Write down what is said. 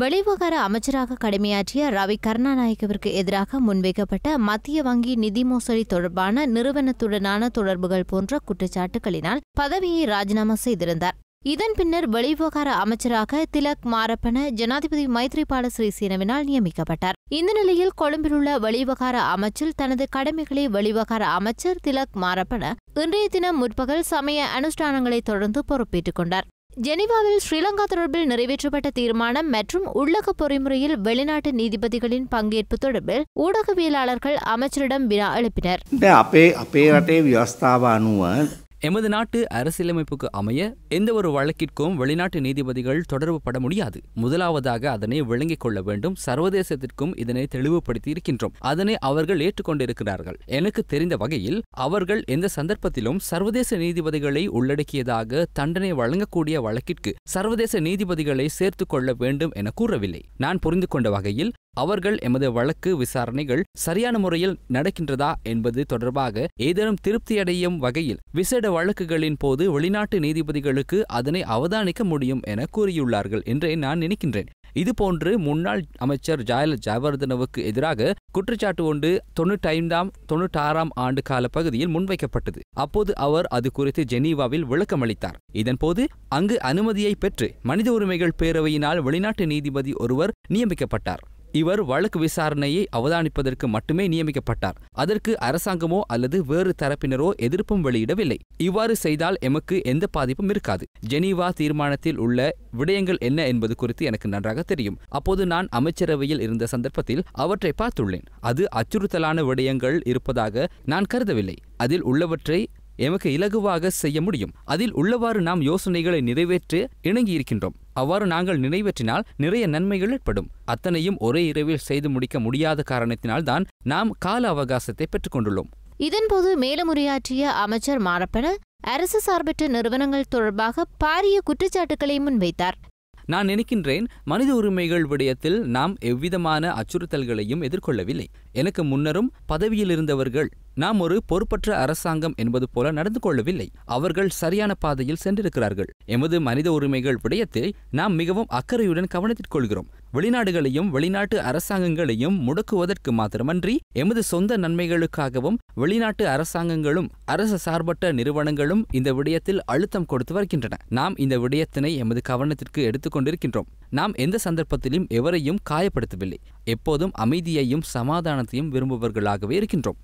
வெளிவகார அமைச்சராக கடமையாற்றிய ரவி கருணாநாயகவிற்கு எதிராக முன்வைக்கப்பட்ட மத்திய வங்கி நிதி மோசடி தொடர்பான நிறுவனத்துடனான தொடர்புகள் போன்ற குற்றச்சாட்டுகளினால் பதவியை ராஜினாமா செய்திருந்தார் இதன் பின்னர் வெளிவகார அமைச்சராக திலக் மாரப்பன ஜனாதிபதி மைத்ரிபால சிறிசேனவினால் நியமிக்கப்பட்டார் இந்த நிலையில் கொழும்பில் உள்ள வெளிவிவகார அமைச்சில் தனது கடமைகளை வெளிவகார அமைச்சர் திலக் மாரப்பன இன்றைய தினம் முற்பகல் சமய அனுஷ்டானங்களை தொடர்ந்து பொறுப்பேற்றுக் கொண்டார் ஜெனிவாவில் ஸ்ரீலங்கா தொடர்பில் நிறைவேற்றப்பட்ட தீர்மானம் மற்றும் உள்ளக பொறிமுறையில் வெளிநாட்டு நீதிபதிகளின் பங்கேற்பு தொடர்பில் ஊடகவியலாளர்கள் அமைச்சரிடம் வினா எழுப்பினர் எமது நாட்டு அரசியலமைப்புக்கு அமைய எந்த ஒரு வழக்கிற்கும் வெளிநாட்டு நீதிபதிகள் தொடர்புபட முடியாது முதலாவதாக அதனை விளங்கிக் கொள்ள வேண்டும் சர்வதேசத்திற்கும் இதனை தெளிவுபடுத்தி இருக்கின்றோம் அதனை அவர்கள் ஏற்றுக்கொண்டிருக்கிறார்கள் எனக்கு தெரிந்த வகையில் அவர்கள் எந்த சந்தர்ப்பத்திலும் சர்வதேச நீதிபதிகளை உள்ளடக்கியதாக தண்டனை வழங்கக்கூடிய வழக்கிற்கு சர்வதேச நீதிபதிகளை சேர்த்து கொள்ள வேண்டும் என கூறவில்லை நான் புரிந்து கொண்ட வகையில் அவர்கள் எமது வழக்கு விசாரணைகள் சரியான முறையில் நடக்கின்றதா என்பது தொடர்பாக ஏதேனும் திருப்தியடையும் வகையில் விசேட வழக்குகளின் போது வெளிநாட்டு நீதிபதிகளுக்கு அதனை அவதானிக்க முடியும் என கூறியுள்ளார்கள் என்றே நான் நினைக்கின்றேன் இதுபோன்று முன்னாள் அமைச்சர் ஜாயல் ஜாவர்தனவுக்கு எதிராக குற்றச்சாட்டு ஒன்று தொன்னூற்றி ஐந்தாம் தொண்ணூற்றாறாம் ஆண்டு கால பகுதியில் முன்வைக்கப்பட்டது அப்போது அவர் அது குறித்து ஜெனீவாவில் விளக்கமளித்தார் இதன்போது அங்கு அனுமதியை பெற்று மனித உரிமைகள் பேரவையினால் வெளிநாட்டு நீதிபதி ஒருவர் நியமிக்கப்பட்டார் இவர் வழக்கு விசாரணையை அவதானிப்பதற்கு மட்டுமே நியமிக்கப்பட்டார் அதற்கு அரசாங்கமோ அல்லது வேறு தரப்பினரோ எதிர்ப்பும் வெளியிடவில்லை இவ்வாறு செய்தால் எமக்கு எந்த பாதிப்பும் இருக்காது ஜெனீவா தீர்மானத்தில் உள்ள விடயங்கள் என்ன என்பது குறித்து எனக்கு நன்றாக தெரியும் அப்போது நான் அமைச்சரவையில் இருந்த சந்தர்ப்பத்தில் அவற்றை பார்த்துள்ளேன் அது அச்சுறுத்தலான விடயங்கள் இருப்பதாக நான் கருதவில்லை அதில் உள்ளவற்றை எமக்கு இலகுவாக செய்ய முடியும் அதில் உள்ளவாறு நாம் யோசனைகளை நிறைவேற்ற இணங்கியிருக்கின்றோம் அவ்வாறு நாங்கள் நினைவேற்றினால் நிறைய நன்மைகள் ஏற்படும் அத்தனையும் ஒரே இரவில் செய்து முடிக்க முடியாத காரணத்தினால் நாம் கால அவகாசத்தை பெற்றுக்கொண்டுள்ளோம் இதன்போது மேலும் அமைச்சர் மாரப்பன அரசு சார்பற்ற நிறுவனங்கள் தொடர்பாக பாரிய குற்றச்சாட்டுகளை முன்வைத்தார் நான் நினைக்கின்றேன் மனித உரிமைகள் விடயத்தில் நாம் எவ்விதமான அச்சுறுத்தல்களையும் எதிர்கொள்ளவில்லை எனக்கு முன்னரும் பதவியில் இருந்தவர்கள் நாம் ஒரு பொறுப்பற்ற அரசாங்கம் என்பது போல நடந்து கொள்ளவில்லை அவர்கள் சரியான பாதையில் சென்றிருக்கிறார்கள் எமது மனித உரிமைகள் விடயத்தில் நாம் மிகவும் அக்கறையுடன் கவனத்திற்கொள்கிறோம் வெளிநாடுகளையும் வெளிநாட்டு அரசாங்கங்களையும் முடக்குவதற்கு மாத்திரமன்றி எமது சொந்த நன்மைகளுக்காகவும் வெளிநாட்டு அரசாங்கங்களும் அரசு சார்பற்ற நிறுவனங்களும் இந்த விடயத்தில் அழுத்தம் கொடுத்து வருகின்றன நாம் இந்த விடயத்தினை எமது கவனத்திற்கு எடுத்துக்கொண்டிருக்கின்றோம் நாம் எந்த சந்தர்ப்பத்திலும் எவரையும் காயப்படுத்தவில்லை எப்போதும் அமைதியையும் சமாதானத்தையும் விரும்புபவர்களாகவே இருக்கின்றோம்